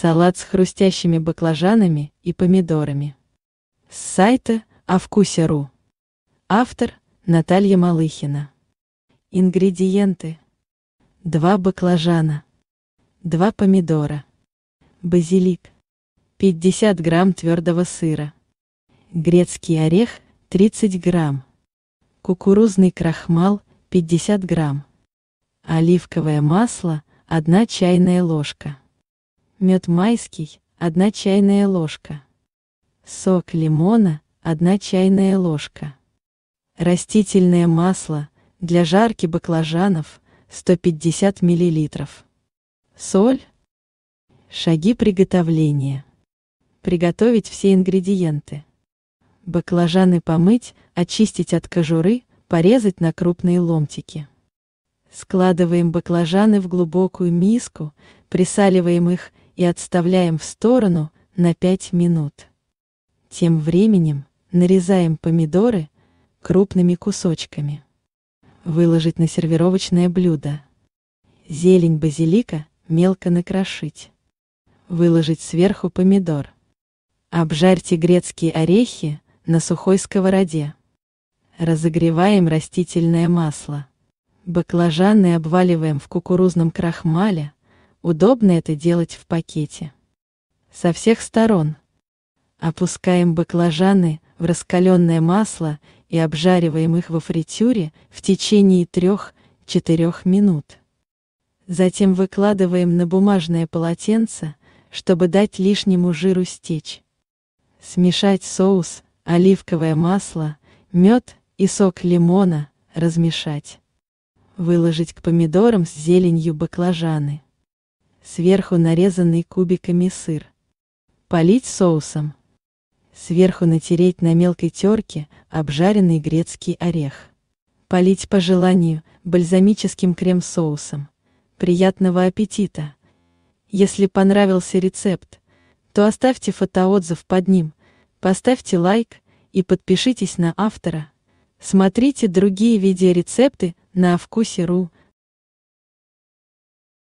салат с хрустящими баклажанами и помидорами. С сайта «Овкусе.ру». Автор Наталья Малыхина. Ингредиенты. два баклажана. два помидора. Базилик. 50 грамм твердого сыра. Грецкий орех 30 грамм. Кукурузный крахмал 50 грамм. Оливковое масло 1 чайная ложка. Мед майский – 1 чайная ложка. Сок лимона – 1 чайная ложка. Растительное масло для жарки баклажанов – 150 мл. Соль. Шаги приготовления. Приготовить все ингредиенты. Баклажаны помыть, очистить от кожуры, порезать на крупные ломтики. Складываем баклажаны в глубокую миску, присаливаем их и отставляем в сторону на 5 минут. Тем временем нарезаем помидоры крупными кусочками. Выложить на сервировочное блюдо. Зелень базилика мелко накрошить. Выложить сверху помидор. Обжарьте грецкие орехи на сухой сковороде. Разогреваем растительное масло. Баклажаны обваливаем в кукурузном крахмале, Удобно это делать в пакете. Со всех сторон. Опускаем баклажаны в раскаленное масло и обжариваем их во фритюре в течение 3-4 минут. Затем выкладываем на бумажное полотенце, чтобы дать лишнему жиру стечь. Смешать соус, оливковое масло, мед и сок лимона, размешать. Выложить к помидорам с зеленью баклажаны. Сверху нарезанный кубиками сыр. Полить соусом. Сверху натереть на мелкой терке обжаренный грецкий орех. Полить по желанию бальзамическим крем-соусом. Приятного аппетита! Если понравился рецепт, то оставьте фотоотзыв под ним, поставьте лайк и подпишитесь на автора. Смотрите другие видеорецепты на вкусе.ру.